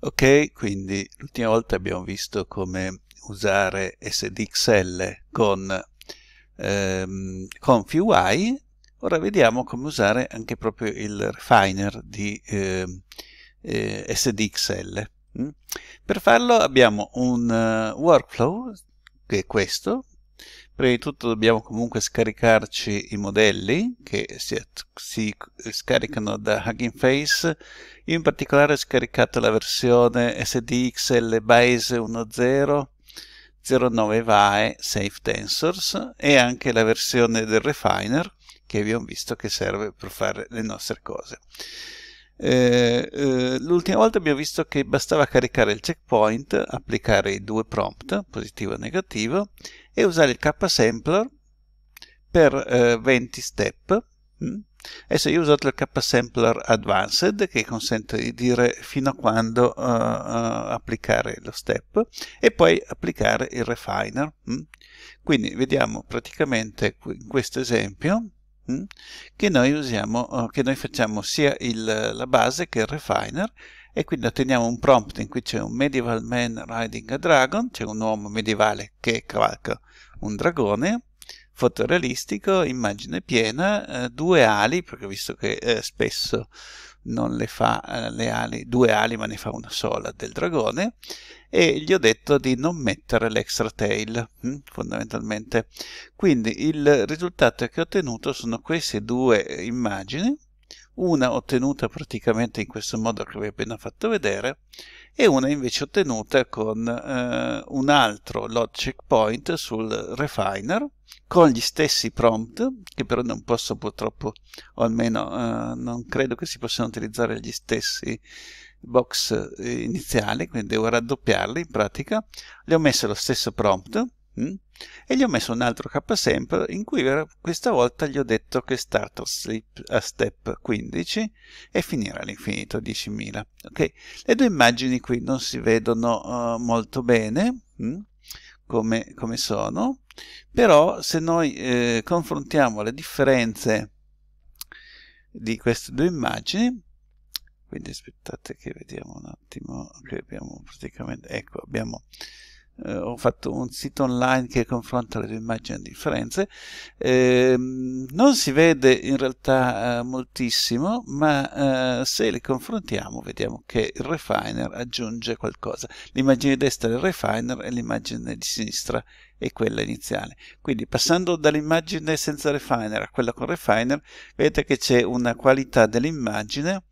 Ok, quindi l'ultima volta abbiamo visto come usare SDXL con, ehm, con ora vediamo come usare anche proprio il refiner di ehm, eh, eh, SDXL. Mm? Per farlo abbiamo un uh, workflow, che è questo, prima di tutto dobbiamo comunque scaricarci i modelli che si, si scaricano da Hugging Face Io in particolare ho scaricato la versione SDXL Base 1.0 09 VAE Safe Tensors e anche la versione del Refiner che abbiamo visto che serve per fare le nostre cose eh, eh, l'ultima volta abbiamo visto che bastava caricare il checkpoint applicare i due prompt positivo e negativo e usare il k-sampler per eh, 20 step. Mm? Adesso io ho usato il k-sampler advanced che consente di dire fino a quando uh, applicare lo step e poi applicare il refiner. Mm? Quindi vediamo praticamente in questo esempio mm? che, noi usiamo, eh, che noi facciamo sia il, la base che il refiner e quindi otteniamo un prompt in cui c'è un medieval man riding a dragon, c'è un uomo medievale che cavalca un dragone, fotorealistico, immagine piena, eh, due ali, perché visto che eh, spesso non le fa eh, le ali, due ali ma ne fa una sola del dragone e gli ho detto di non mettere l'extra tail hm, fondamentalmente quindi il risultato che ho ottenuto sono queste due immagini una ottenuta praticamente in questo modo che vi ho appena fatto vedere e una invece ottenuta con eh, un altro load checkpoint sul refiner con gli stessi prompt che però non posso purtroppo o almeno eh, non credo che si possano utilizzare gli stessi box eh, iniziali quindi devo raddoppiarli in pratica le ho messo lo stesso prompt Mm? E gli ho messo un altro K-sample in cui questa volta gli ho detto che start a step 15 e finire all'infinito 10.000. Okay? Le due immagini qui non si vedono uh, molto bene mm? come, come, sono, però se noi eh, confrontiamo le differenze di queste due immagini, quindi aspettate che vediamo un attimo, che abbiamo praticamente, ecco, abbiamo eh, ho fatto un sito online che confronta le due immagini a differenze. Eh, non si vede in realtà eh, moltissimo, ma eh, se le confrontiamo vediamo che il refiner aggiunge qualcosa. L'immagine di destra il refiner e l'immagine di sinistra è quella iniziale. Quindi passando dall'immagine senza refiner a quella con refiner, vedete che c'è una qualità dell'immagine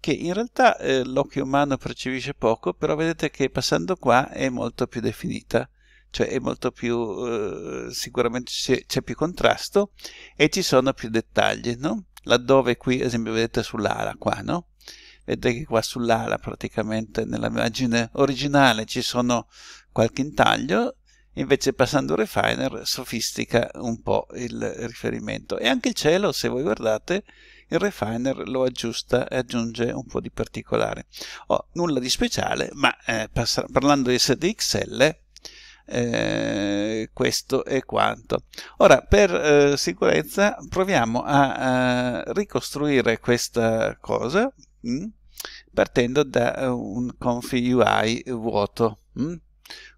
che in realtà eh, l'occhio umano percepisce poco, però vedete che passando qua è molto più definita, cioè è molto più, eh, sicuramente c'è, più contrasto e ci sono più dettagli, no? Laddove qui, ad esempio, vedete sull'ala qua, no? Vedete che qua sull'ala praticamente nell'immagine originale ci sono qualche intaglio, invece passando refiner sofistica un po' il riferimento. E anche il cielo, se voi guardate, il refiner lo aggiusta e aggiunge un po' di particolare. Oh, nulla di speciale, ma eh, parlando di SDXL eh, questo è quanto. Ora, per eh, sicurezza, proviamo a, a, eh, ricostruire questa cosa mh, mm, partendo da eh, un config UI vuoto. Mh. Mm.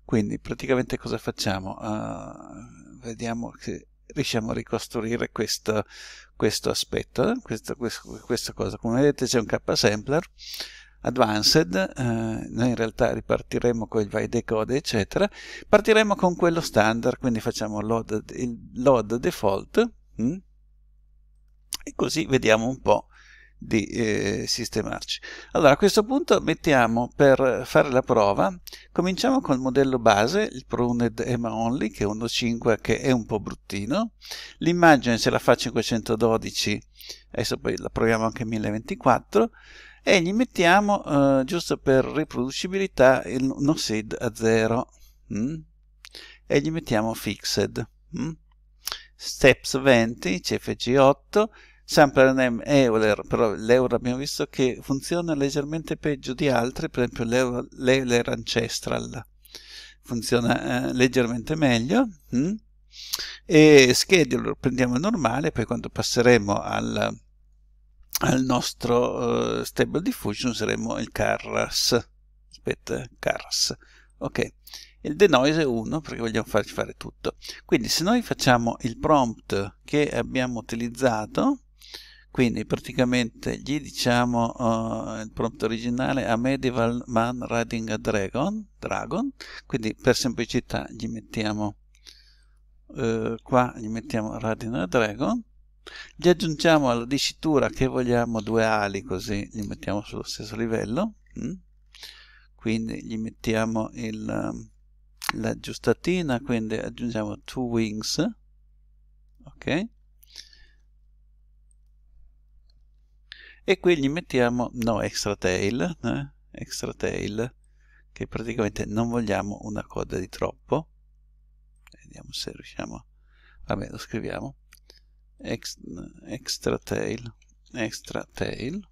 Quindi, praticamente cosa facciamo? Uh, vediamo che riusciamo a ricostruire questo, questo aspetto, eh? questa, questa, cosa. Come vedete c'è un K-sampler advanced, eh, noi in realtà ripartiremo con il vai decode eccetera, partiremo con quello standard, quindi facciamo load, il load default, mh? Mm? e così vediamo un po' di eh, sistemarci. Allora a questo punto mettiamo per fare la prova, cominciamo col modello base, il Pruned Emma Only che è 1.5 che è un po' bruttino, l'immagine se la fa 512, adesso poi la proviamo anche 1024, e gli mettiamo, eh, giusto per riproducibilità, il noseed a 0 mm? e gli mettiamo fixed. Mm? Steps 20, CFG 8, sempre name Euler, eh, però l'Euler abbiamo visto che funziona leggermente peggio di altri, per esempio l'Euler Ancestral funziona eh, leggermente meglio. Hm? E scheduler prendiamo il normale, poi quando passeremo al, al nostro uh, stable diffusion useremo il Carras. Aspetta, eh, Carras. Ok il denoise è 1 perché vogliamo farci fare tutto quindi se noi facciamo il prompt che abbiamo utilizzato quindi praticamente gli diciamo uh, il prompt originale a medieval man riding a dragon, dragon quindi per semplicità gli mettiamo uh, qua gli mettiamo riding a dragon gli aggiungiamo alla dicitura che vogliamo due ali così li mettiamo sullo stesso livello mm? quindi gli mettiamo il, la giustatina quindi aggiungiamo two wings ok e qui gli mettiamo no extra tail eh? extra tail che praticamente non vogliamo una coda di troppo vediamo se riusciamo vabbè lo scriviamo Ex, extra tail extra tail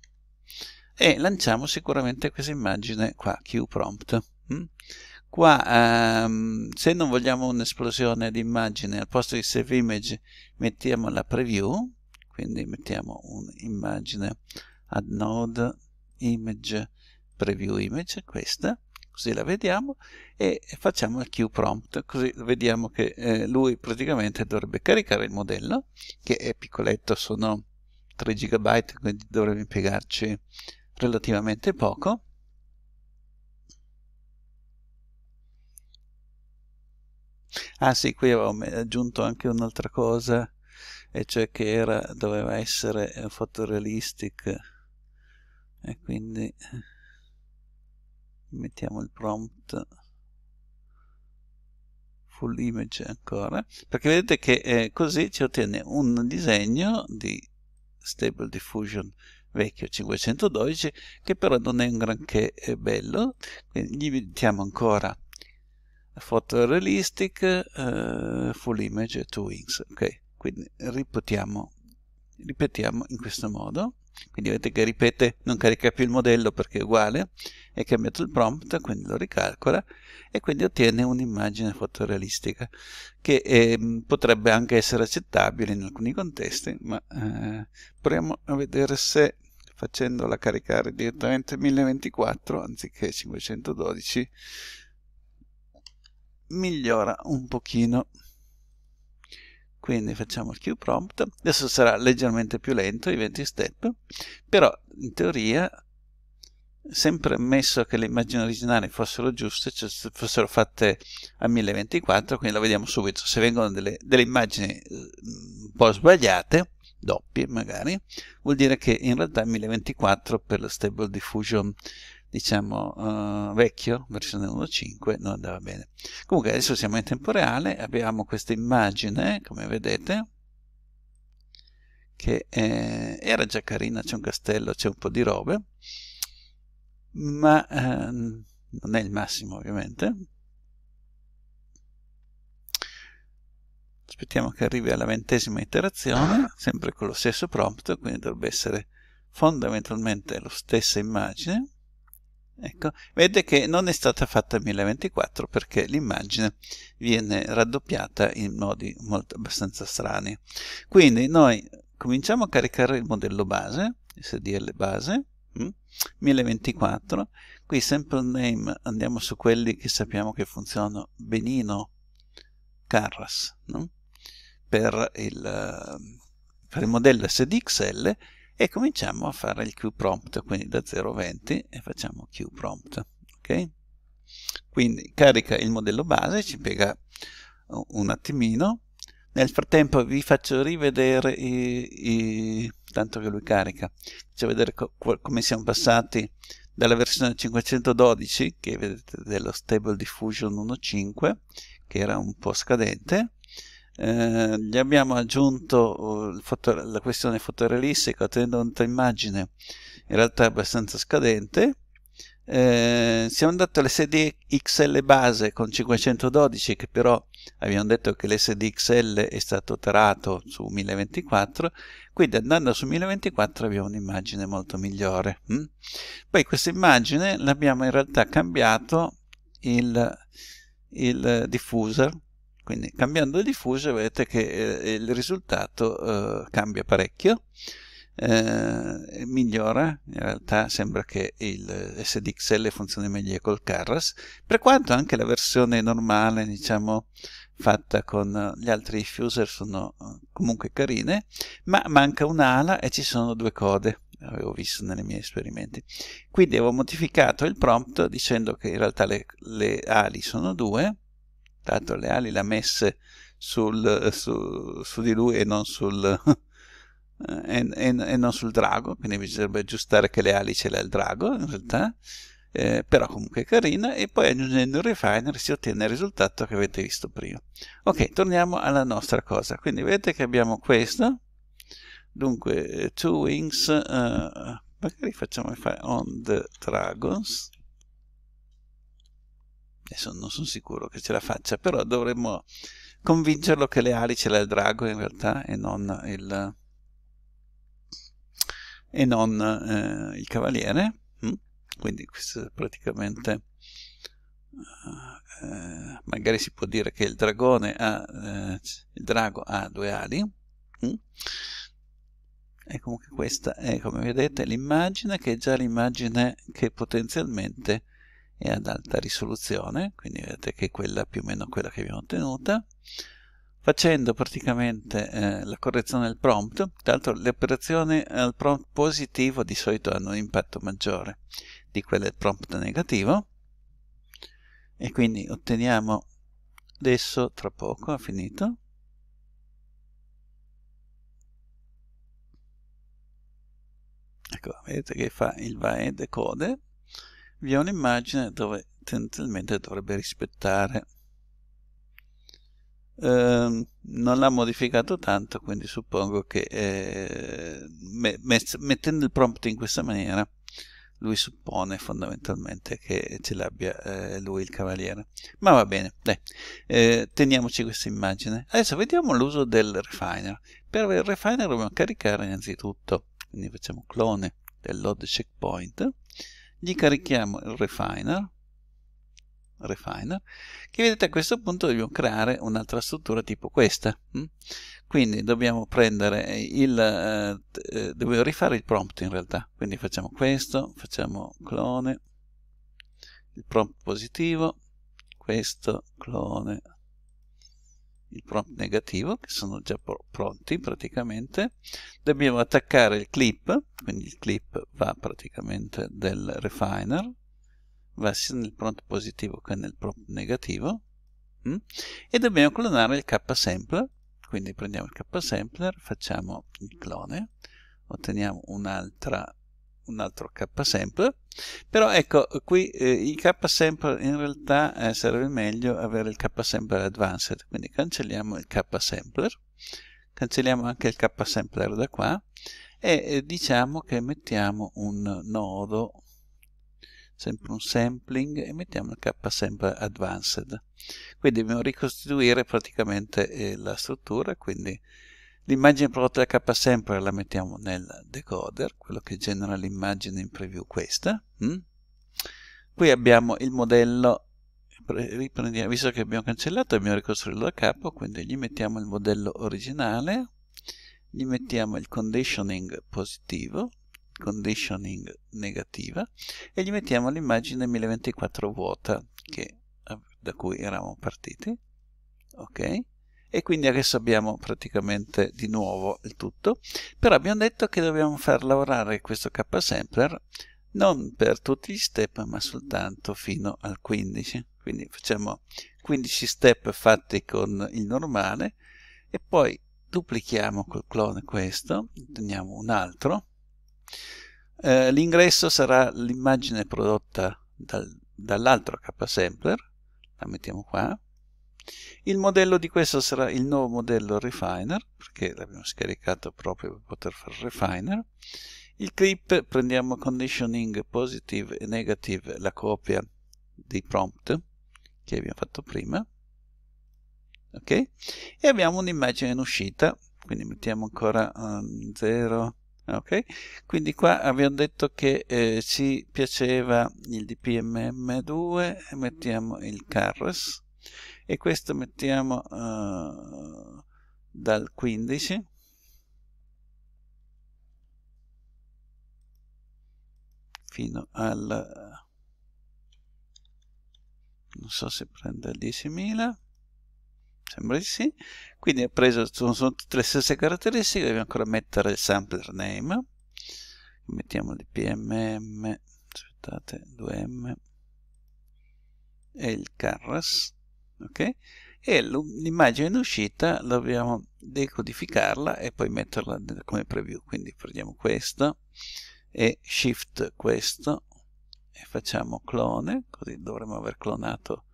e lanciamo sicuramente questa immagine qua qprompt hm? Mm. qua um, se non vogliamo un'esplosione di immagine al posto di save image mettiamo la preview quindi mettiamo un'immagine add node image preview image questa così la vediamo e facciamo il queue prompt così vediamo che eh, lui praticamente dovrebbe caricare il modello che è piccoletto sono 3 GB quindi dovrebbe impiegarci relativamente poco ah sì qui avevo aggiunto anche un'altra cosa e cioè che era, doveva essere photorealistic eh, e quindi eh, mettiamo il prompt full image ancora perché vedete che eh, così ci ottiene un disegno di Stable Diffusion vecchio 512 che però non è un granché bello quindi gli mettiamo ancora photorealistic uh, eh, full image 2 wings ok quindi ripetiamo, ripetiamo in questo modo quindi vedete che ripete, non carica più il modello perché è uguale, è cambiato il prompt, quindi lo ricalcola e quindi ottiene un'immagine fotorealistica che eh, potrebbe anche essere accettabile in alcuni contesti, ma eh, proviamo a vedere se facendola caricare direttamente 1024 anziché 512 migliora un pochino quindi facciamo il prompt adesso sarà leggermente più lento i 20 step però in teoria sempre ammesso che le immagini originali fossero giuste cioè fossero fatte a 1024 quindi lo vediamo subito se vengono delle, delle immagini eh, un po' sbagliate doppie magari vuol dire che in realtà 1024 per la stable diffusion diciamo, uh, vecchio, versione 1.5, non andava bene. Comunque adesso siamo in tempo reale, abbiamo questa immagine, come vedete, che eh, era già carina, c'è un castello, c'è un po' di robe, ma eh, non è il massimo ovviamente. Aspettiamo che arrivi alla ventesima iterazione, sempre con lo stesso prompt, quindi dovrebbe essere fondamentalmente la stessa immagine Ecco, vedete che non è stata fatta 1024 perché l'immagine viene raddoppiata in modi molto, abbastanza strani. Quindi noi cominciamo a caricare il modello base, SDL base, 1024, hm? qui sample name andiamo su quelli che sappiamo che funzionano benino, Carras, no? Hm? per, il, eh, per il modello SDXL e cominciamo a fare il qprompt, quindi da 0 a 20 e facciamo qprompt, ok? Quindi carica il modello base, ci piega un attimino, nel frattempo vi faccio rivedere, i, i, tanto che lui carica, faccio vedere co come siamo passati dalla versione 512, che vedete dello Stable Diffusion 1.5, che era un po' scadente, eh, gli abbiamo aggiunto uh, foto, la questione fotorealistica tenendo immagine in realtà abbastanza scadente eh, siamo andati alle XL base con 512 che però abbiamo detto che l'SD XL è stato tarato su 1024 quindi andando su 1024 abbiamo un'immagine molto migliore hm? poi questa immagine l'abbiamo in realtà cambiato il, il diffuser quindi cambiando diffuso vedete che eh, il risultato eh, cambia parecchio, eh, migliora, in realtà sembra che il SDXL funzioni meglio col Carras, per quanto anche la versione normale, diciamo, fatta con gli altri diffuser sono eh, comunque carine, ma manca un'ala e ci sono due code avevo visto nei miei esperimenti. Quindi avevo modificato il prompt dicendo che in realtà le, le ali sono due, Tanto le ali le ha messe sul, su, su, di lui e non sul, e, e, e non sul drago, quindi bisognerebbe aggiustare che le ali ce le ha il drago in realtà. Eh, però comunque è carina e poi aggiungendo il refiner si ottiene il risultato che avete visto prima ok torniamo alla nostra cosa quindi vedete che abbiamo questo dunque eh, two wings uh, magari facciamo fare on the dragons adesso non sono sicuro che ce la faccia, però dovremmo convincerlo che le ali ce le ha il drago in realtà e non il, e non, eh, il cavaliere. Hm? Quindi questo è praticamente... Eh, eh, magari si può dire che il dragone ha, eh, il drago ha due ali. Hm? E comunque questa è, come vedete, l'immagine che è già l'immagine che potenzialmente e ad alta risoluzione, quindi vedete che è quella più o meno quella che abbiamo ottenuta, facendo praticamente eh, la correzione del prompt, tra l'altro le operazioni al prompt positivo di solito hanno un impatto maggiore di quelle al prompt negativo, e quindi otteniamo adesso, tra poco, ha finito, ecco, vedete che fa il va e decode, vi è un'immagine dove tendenzialmente dovrebbe rispettare eh, non l'ha modificato tanto quindi suppongo che eh, mettendo il prompt in questa maniera lui suppone fondamentalmente che ce l'abbia eh, lui il cavaliere ma va bene dai eh, teniamoci questa immagine adesso vediamo l'uso del refiner per il refiner dobbiamo caricare innanzitutto quindi facciamo clone del load checkpoint gli carichiamo il refiner, refiner che vedete a questo punto dobbiamo creare un'altra struttura tipo questa mm? quindi dobbiamo prendere il eh, eh, dobbiamo rifare il prompt in realtà quindi facciamo questo facciamo clone il prompt positivo questo clone il prompt negativo, che sono già pronti praticamente, dobbiamo attaccare il clip, quindi il clip va praticamente del refiner, va sia nel prompt positivo che nel prompt negativo, mm? e dobbiamo clonare il k-sampler, quindi prendiamo il k-sampler, facciamo il clone, otteniamo un'altra un altro K-sample, però ecco, qui eh, i K-sample in realtà eh, sarebbe meglio avere il K-sampler advanced, quindi cancelliamo il K-sampler, cancelliamo anche il K-sampler da qua e eh, diciamo che mettiamo un nodo, sempre un sampling, e mettiamo il K-sampler advanced. Quindi dobbiamo ricostituire praticamente eh, la struttura, quindi L'immagine prodotta da KSampler la mettiamo nel decoder, quello che genera l'immagine in preview questa. Mm? Qui abbiamo il modello, visto che abbiamo cancellato abbiamo ricostruito da capo, quindi gli mettiamo il modello originale, gli mettiamo il conditioning positivo, conditioning negativa e gli mettiamo l'immagine 1024 vuota che, da cui eravamo partiti. Ok? e quindi adesso abbiamo praticamente di nuovo il tutto però abbiamo detto che dobbiamo far lavorare questo k sampler non per tutti gli step ma soltanto fino al 15 quindi facciamo 15 step fatti con il normale e poi duplichiamo col clone questo teniamo un altro eh, l'ingresso sarà l'immagine prodotta dal, dall'altro k sampler la mettiamo qua il modello di questo sarà il nuovo modello Refiner, perché l'abbiamo scaricato proprio per poter fare Refiner. Il clip prendiamo conditioning positive e negative, la copia dei prompt che abbiamo fatto prima. Ok? E abbiamo un'immagine in uscita, quindi mettiamo ancora 0. Ehm, ok? Quindi qua abbiamo detto che eh, ci piaceva il DPMM2 mettiamo il Carres e questo mettiamo uh, dal 15 fino al non so se prende il 10.000 sembra di sì quindi ho preso sono, sono, tutte le stesse caratteristiche dobbiamo ancora mettere il sampler name mettiamo il pmm aspettate 2m e il carras ok? E l'immagine d'uscita dobbiamo decodificarla e poi metterla come preview, quindi prendiamo questo e shift questo e facciamo clone, così dovremmo aver clonato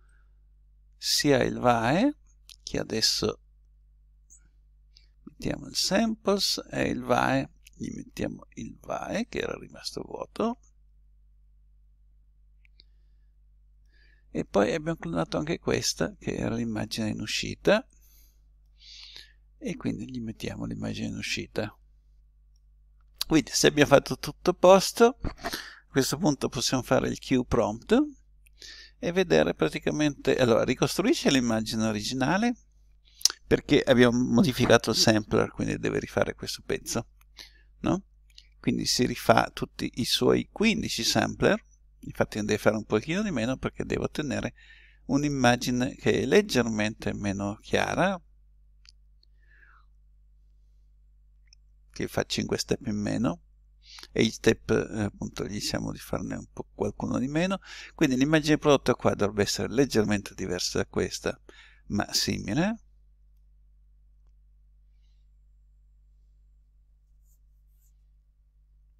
sia il VAE che adesso mettiamo il samples e il VAE, gli mettiamo il VAE che era rimasto vuoto e poi abbiamo clonato anche questa che era l'immagine in uscita e quindi gli mettiamo l'immagine in uscita quindi se abbiamo fatto tutto a posto a questo punto possiamo fare il Q prompt e vedere praticamente allora ricostruisce l'immagine originale perché abbiamo modificato il sampler quindi deve rifare questo pezzo no? quindi si rifà tutti i suoi 15 sampler infatti ne devo fare un pochino di meno perché devo ottenere un'immagine che è leggermente meno chiara che fa 5 step in meno e i step eh, appunto gli siamo di farne un po' qualcuno di meno quindi l'immagine prodotta qua dovrebbe essere leggermente diversa da questa ma simile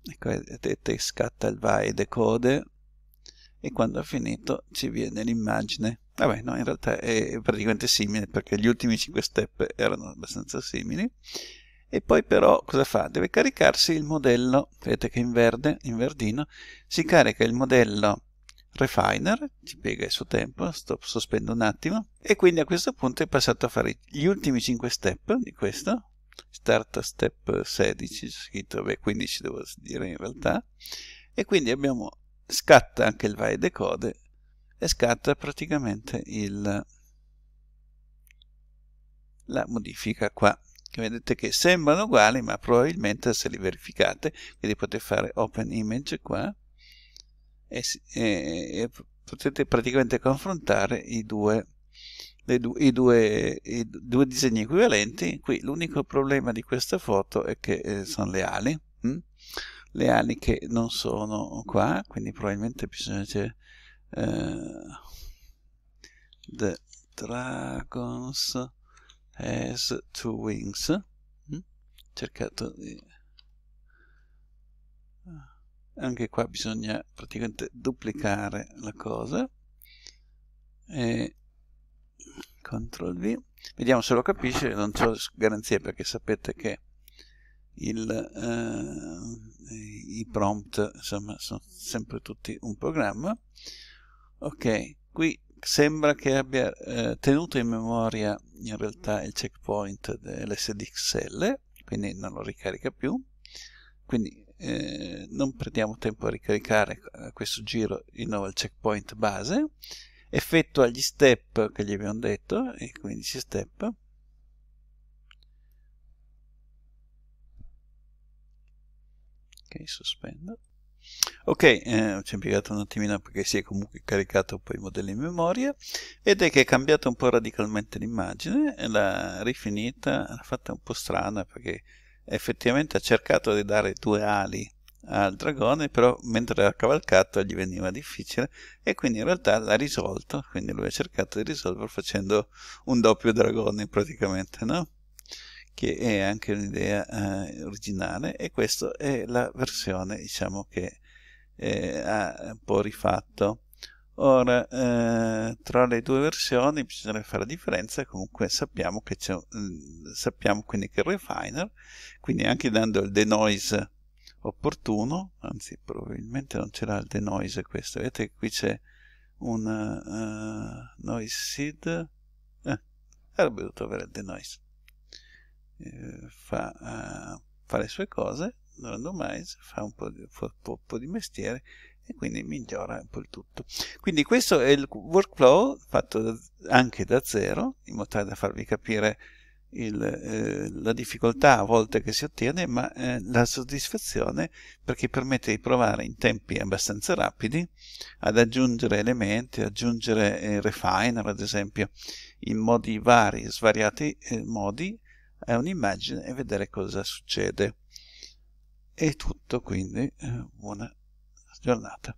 ecco vedete scatta il vai e decode e quando ha finito ci viene l'immagine. Vabbè, no, in realtà è praticamente simile perché gli ultimi 5 step erano abbastanza simili. E poi però cosa fa? Deve caricarsi il modello, vedete che in verde, in verdino, si carica il modello refiner, ci piega il suo tempo, sto sospendo un attimo, e quindi a questo punto è passato a fare gli ultimi 5 step di questo, start step 16, scritto, beh 15 devo dire in realtà, e quindi abbiamo scatta anche il vai decode e scatta praticamente il, la modifica qua che vedete che sembrano uguali ma probabilmente se li verificate quindi potete fare open image qua e, e, e potete praticamente confrontare i due, due, i, due, i due disegni equivalenti qui l'unico problema di questa foto è che eh, sono le ali le ali che non sono qua quindi probabilmente bisogna dire uh, the dragons has two wings mm? cercato di eh, anche qua bisogna praticamente duplicare la cosa e CTRL V vediamo se lo capisce non ho garanzie perché sapete che il, eh, i prompt insomma sono sempre tutti un programma ok qui sembra che abbia eh, tenuto in memoria in realtà il checkpoint dell'SDXL quindi non lo ricarica più quindi eh, non perdiamo tempo a ricaricare a eh, questo giro di nuovo il checkpoint base effettua gli step che gli abbiamo detto i 15 step sospendo ok eh, ci ho impiegato un attimino perché si è comunque caricato poi i modelli in memoria ed è che è cambiato un po' radicalmente l'immagine l'ha rifinita l'ha fatta un po' strana perché effettivamente ha cercato di dare due ali al dragone, però mentre l'ha cavalcato gli veniva difficile e quindi in realtà l'ha risolto, quindi lui ha cercato di risolverlo facendo un doppio dragone praticamente, no? che è anche un'idea eh, originale e questa è la versione diciamo che eh, ha un po' rifatto ora eh, tra le due versioni bisogna fare la differenza comunque sappiamo che c'è sappiamo quindi che il refiner quindi anche dando il denoise opportuno anzi probabilmente non ce l'ha il denoise questo vedete che qui c'è un uh, noise seed eh, avrebbe dovuto avere il denoise fa, uh, fa le sue cose, randomize, fa un po' di, fa, un po di mestiere e quindi migliora un po' il tutto. Quindi questo è il workflow fatto anche da zero, in modo tale da farvi capire il, eh, la difficoltà a volte che si ottiene, ma eh, la soddisfazione perché permette di provare in tempi abbastanza rapidi ad aggiungere elementi, aggiungere eh, refiner ad esempio in modi vari, svariati eh, modi è un'immagine e vedere cosa succede. È tutto quindi, eh, buona giornata.